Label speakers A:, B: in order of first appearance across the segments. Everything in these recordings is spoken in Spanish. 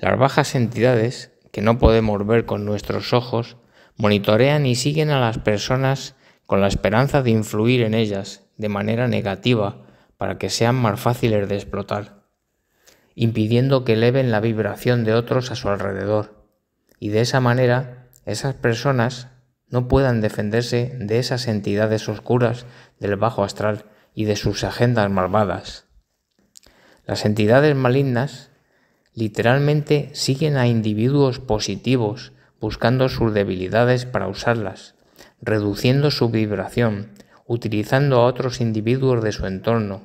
A: Las bajas entidades, que no podemos ver con nuestros ojos, monitorean y siguen a las personas con la esperanza de influir en ellas de manera negativa para que sean más fáciles de explotar, impidiendo que eleven la vibración de otros a su alrededor. Y de esa manera, esas personas no puedan defenderse de esas entidades oscuras del bajo astral y de sus agendas malvadas. Las entidades malignas Literalmente siguen a individuos positivos buscando sus debilidades para usarlas, reduciendo su vibración, utilizando a otros individuos de su entorno,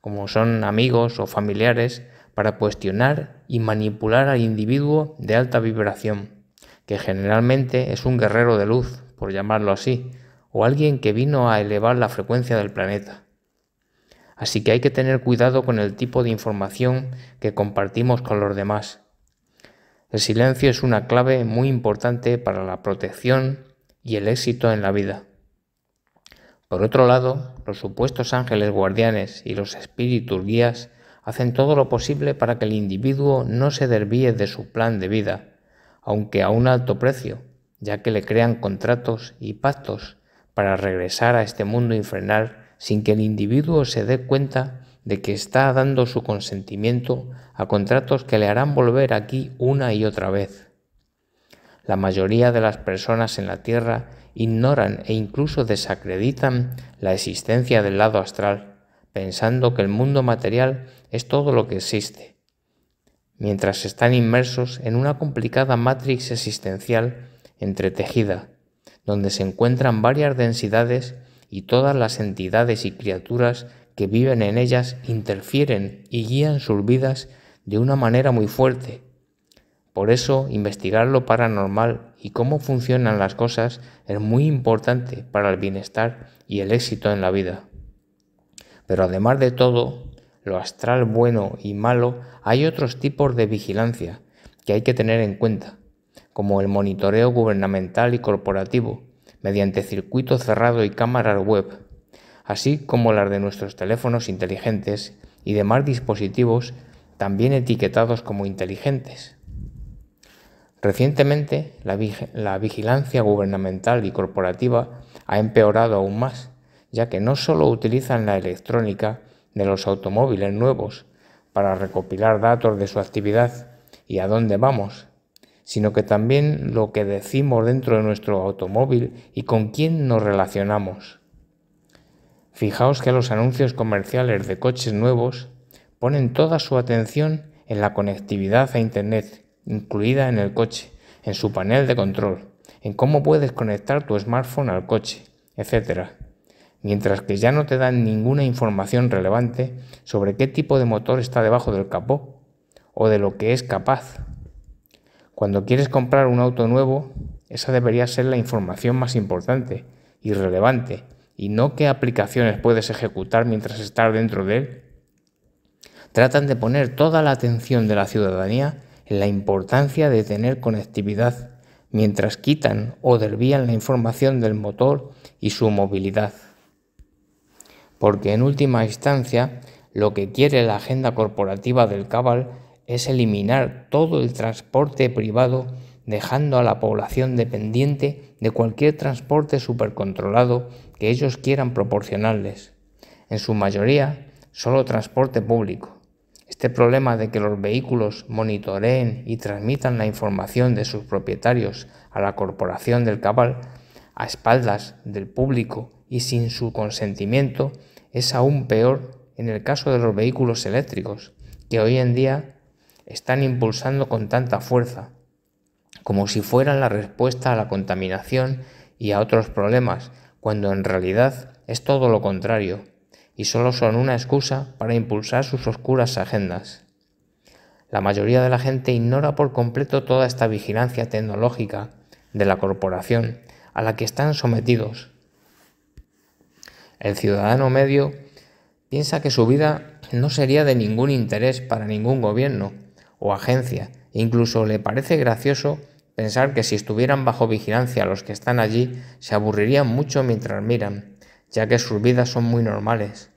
A: como son amigos o familiares, para cuestionar y manipular al individuo de alta vibración, que generalmente es un guerrero de luz, por llamarlo así, o alguien que vino a elevar la frecuencia del planeta así que hay que tener cuidado con el tipo de información que compartimos con los demás. El silencio es una clave muy importante para la protección y el éxito en la vida. Por otro lado, los supuestos ángeles guardianes y los espíritus guías hacen todo lo posible para que el individuo no se desvíe de su plan de vida, aunque a un alto precio, ya que le crean contratos y pactos para regresar a este mundo infernal sin que el individuo se dé cuenta de que está dando su consentimiento a contratos que le harán volver aquí una y otra vez. La mayoría de las personas en la Tierra ignoran e incluso desacreditan la existencia del lado astral, pensando que el mundo material es todo lo que existe. Mientras están inmersos en una complicada matrix existencial entretejida, donde se encuentran varias densidades y todas las entidades y criaturas que viven en ellas interfieren y guían sus vidas de una manera muy fuerte. Por eso, investigar lo paranormal y cómo funcionan las cosas es muy importante para el bienestar y el éxito en la vida. Pero además de todo, lo astral bueno y malo, hay otros tipos de vigilancia que hay que tener en cuenta, como el monitoreo gubernamental y corporativo, mediante circuito cerrado y cámaras web, así como las de nuestros teléfonos inteligentes y demás dispositivos también etiquetados como inteligentes. Recientemente, la, vigilancia gubernamental y corporativa ha empeorado aún más, ya que no solo utilizan la electrónica de los automóviles nuevos para recopilar datos de su actividad y a dónde vamos, sino que también lo que decimos dentro de nuestro automóvil y con quién nos relacionamos. Fijaos que los anuncios comerciales de coches nuevos ponen toda su atención en la conectividad a Internet, incluida en el coche, en su panel de control, en cómo puedes conectar tu smartphone al coche, etc. Mientras que ya no te dan ninguna información relevante sobre qué tipo de motor está debajo del capó o de lo que es capaz cuando quieres comprar un auto nuevo, esa debería ser la información más importante y relevante, y no qué aplicaciones puedes ejecutar mientras estás dentro de él. Tratan de poner toda la atención de la ciudadanía en la importancia de tener conectividad, mientras quitan o desvían la información del motor y su movilidad. Porque en última instancia, lo que quiere la agenda corporativa del Cabal es eliminar todo el transporte privado dejando a la población dependiente de cualquier transporte supercontrolado que ellos quieran proporcionarles. En su mayoría, solo transporte público. Este problema de que los vehículos monitoreen y transmitan la información de sus propietarios a la corporación del cabal a espaldas del público y sin su consentimiento es aún peor en el caso de los vehículos eléctricos, que hoy en día están impulsando con tanta fuerza, como si fueran la respuesta a la contaminación y a otros problemas, cuando en realidad es todo lo contrario, y solo son una excusa para impulsar sus oscuras agendas. La mayoría de la gente ignora por completo toda esta vigilancia tecnológica de la corporación a la que están sometidos. El ciudadano medio piensa que su vida no sería de ningún interés para ningún gobierno o agencia, Incluso le parece gracioso pensar que si estuvieran bajo vigilancia los que están allí, se aburrirían mucho mientras miran, ya que sus vidas son muy normales.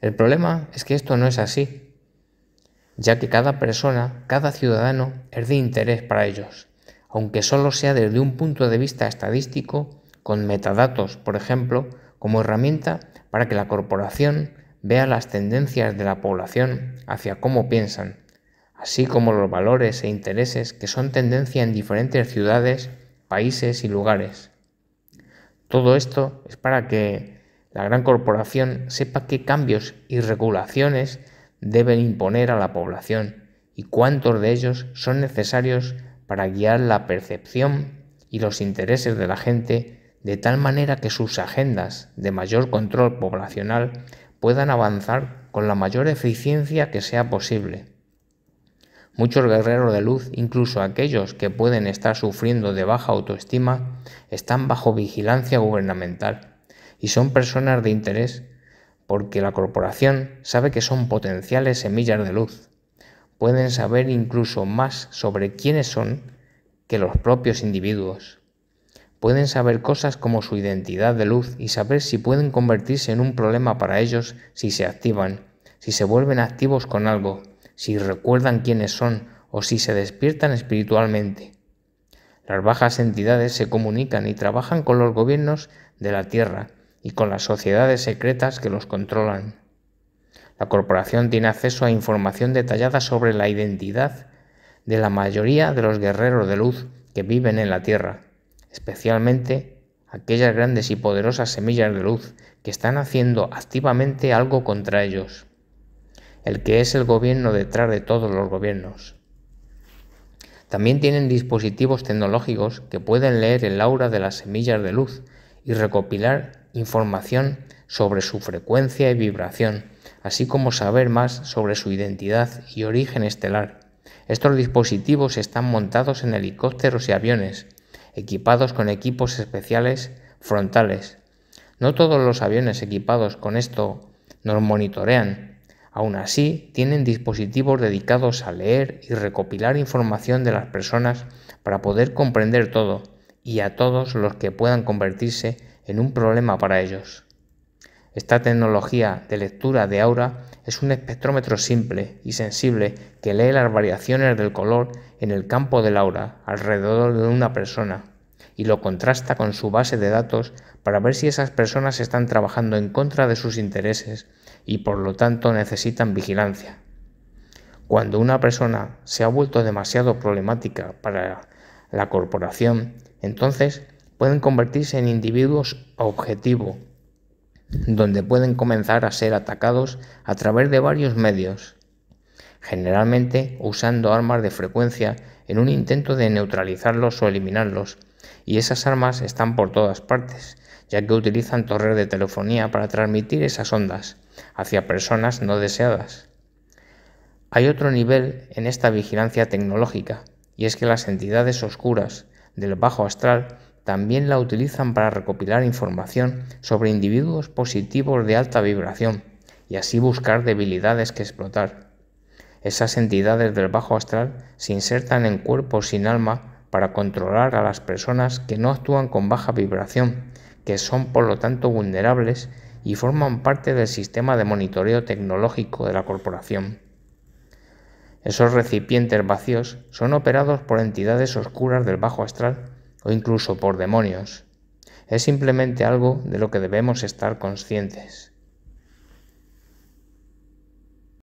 A: El problema es que esto no es así, ya que cada persona, cada ciudadano, es de interés para ellos, aunque solo sea desde un punto de vista estadístico, con metadatos, por ejemplo, como herramienta para que la corporación vea las tendencias de la población hacia cómo piensan, así como los valores e intereses que son tendencia en diferentes ciudades, países y lugares. Todo esto es para que la gran corporación sepa qué cambios y regulaciones deben imponer a la población y cuántos de ellos son necesarios para guiar la percepción y los intereses de la gente de tal manera que sus agendas de mayor control poblacional puedan avanzar con la mayor eficiencia que sea posible Muchos guerreros de luz, incluso aquellos que pueden estar sufriendo de baja autoestima, están bajo vigilancia gubernamental y son personas de interés porque la corporación sabe que son potenciales semillas de luz. Pueden saber incluso más sobre quiénes son que los propios individuos. Pueden saber cosas como su identidad de luz y saber si pueden convertirse en un problema para ellos si se activan, si se vuelven activos con algo si recuerdan quiénes son o si se despiertan espiritualmente. Las bajas entidades se comunican y trabajan con los gobiernos de la Tierra y con las sociedades secretas que los controlan. La corporación tiene acceso a información detallada sobre la identidad de la mayoría de los guerreros de luz que viven en la Tierra, especialmente aquellas grandes y poderosas semillas de luz que están haciendo activamente algo contra ellos el que es el gobierno detrás de todos los gobiernos. También tienen dispositivos tecnológicos que pueden leer el aura de las semillas de luz y recopilar información sobre su frecuencia y vibración, así como saber más sobre su identidad y origen estelar. Estos dispositivos están montados en helicópteros y aviones, equipados con equipos especiales frontales. No todos los aviones equipados con esto nos monitorean, Aún así, tienen dispositivos dedicados a leer y recopilar información de las personas para poder comprender todo y a todos los que puedan convertirse en un problema para ellos. Esta tecnología de lectura de aura es un espectrómetro simple y sensible que lee las variaciones del color en el campo del aura alrededor de una persona y lo contrasta con su base de datos para ver si esas personas están trabajando en contra de sus intereses y por lo tanto necesitan vigilancia. Cuando una persona se ha vuelto demasiado problemática para la corporación, entonces pueden convertirse en individuos objetivo, donde pueden comenzar a ser atacados a través de varios medios, generalmente usando armas de frecuencia en un intento de neutralizarlos o eliminarlos, y esas armas están por todas partes, ya que utilizan torres de telefonía para transmitir esas ondas hacia personas no deseadas. Hay otro nivel en esta vigilancia tecnológica, y es que las entidades oscuras del bajo astral también la utilizan para recopilar información sobre individuos positivos de alta vibración y así buscar debilidades que explotar. Esas entidades del bajo astral se insertan en cuerpos sin alma para controlar a las personas que no actúan con baja vibración, que son por lo tanto vulnerables y forman parte del sistema de monitoreo tecnológico de la corporación. Esos recipientes vacíos son operados por entidades oscuras del bajo astral o incluso por demonios. Es simplemente algo de lo que debemos estar conscientes.